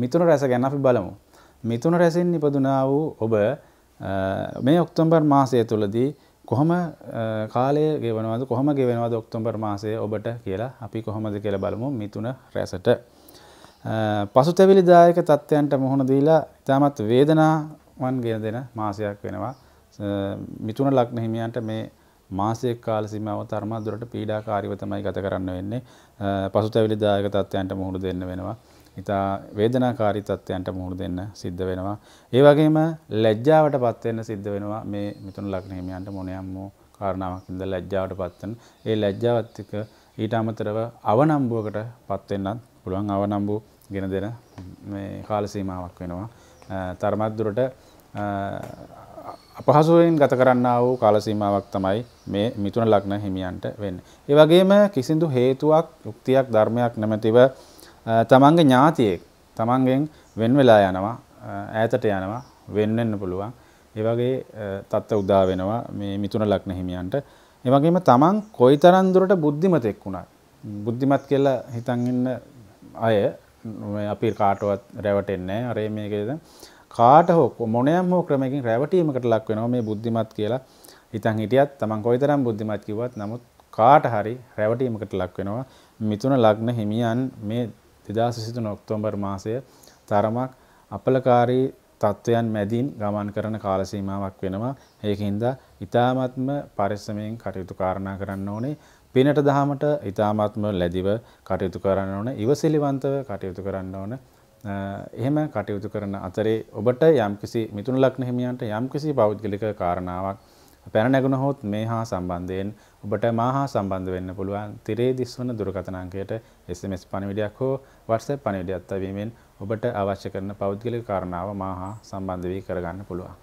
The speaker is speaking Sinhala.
මිතුන රැස ගැන අපි බලමු. මිතුන රැසින් ඉපදුනා වූ ඔබ මේ ඔක්තෝබර් මාසය තුළදී කොහොම කාලය ගෙවනවද කොහොම ගෙවෙනවද ඔක්තෝබර් මාසය ඔබට කියලා අපි කොහොමද කියලා බලමු මිතුන රැසට. පසුතැවිලිදායක තත්ත්වයන්ට මුහුණ දීලා ඉතාමත් වේදනාවන් ගෙන දෙන මාසයක් වෙනවා. මිතුන ලග්න හිමියන්ට මේ මාසයක් කාල සීමාව තර්මා දුරට පීඩාකාරීව තමයි ගත කරන්න වෙන්නේ. පසුතැවිලිදායක තත්ත්වයන්ට මුහුණ දෙන්න වෙනවා. ඉතා වේදනාකාරී තත්ත්වයන්ට මුහුණ දෙන්න සිද්ධ වෙනවා. ඒ වගේම ලැජ්ජාවට පත් වෙන්න සිද්ධ වෙනවා මේ මිතුන ලග්න හිමියන්ට මොනියම් වූ කාරණාවක් ඉඳලා ලැජ්ජාවට පත් වෙන. ඒ ලැජ්ජාවත් එක්ක ඊට අමතරව අවනම්බුවකට පත් වෙන්නත් පුළුවන් අවනම්බු ගෙන දෙන මේ කාල සීමාවක් වෙනවා. තරමත් දුරට අපහසුවෙන් ගත කරන්න වූ කාලසීමාවක් තමයි මේ මිතුන ලග්න හිමියන්ට වෙන්න. ඒ වගේම කිසිදු හේතුවක් යුක්තියක් ධර්මයක් නැමැතිව තමන්ගේ ඥාතියෙක් තමන්ගෙන් වෙන් වෙලා යනවා ඈතට යනවා වෙන් වෙන්න පුළුවන්. ඒ වගේ තත්ත්ව උදා වෙනවා මේ මිතුන ලග්න හිමියන්ට. ඒ වගේම තමන් කොයිතරම් දුරට බුද්ධිමතෙක් වුණත් බුද්ධිමත් කියලා හිතන් ඉන්න අය අපි කාටවත් රැවටෙන්නේ නැහැ. අර මේකේද කාට හෝ මොනෑම හෝ ක්‍රමයකින් රැවටීමකට ලක් වෙනවා මේ බුද්ධිමත් කියලා හිතන් හිටියත් තමන් කොයිතරම් බුද්ධිමත් කිව්වත් නමුත් කාට හරි රැවටීමකට ලක් වෙනවා මිතුන ලග්න හිමියන් මේ දෙදස් විසිතුන ඔක්තෝම්බර් මාසය තරමක් අපලකාරී තත්ත්වයන් මැදින් ගමන් කරන කාලසීමාවක් වෙනවා ඒකහින්ද ඉතාමත්ම පරිස්සමයෙන් කටයුතු කාරණා කරන්න ඕනේ පිනට දහමට ඉතාමත්ම ලැදිව කටයුතු කරන්න ඕන ඉවසිලිවන්තව කටයුතු කරන්න ඕන එහෙම කටයුතු කරන අතරේ ඔබට යම්කිසි මිතුන් ලක්න හිමියන්ට යම්කිසි පෞද්ගලික කාරණාවක් පැන නැගුණහොත් මේ හා සම්බන්ධයෙන් ඔබට මා හා සම්බන්ධ වෙන්න පුළුවන් තිරේ දිස්වන දුරකථන අංකයට SMS පණිවිඩයක් හෝ WhatsApp පණිවිඩයක් තැවීමෙන් ඔබට අවශ්‍ය කරන පෞද්ගලික කාරණාව මා හා සම්බන්ධ වී කරගන්න පුළුවන්.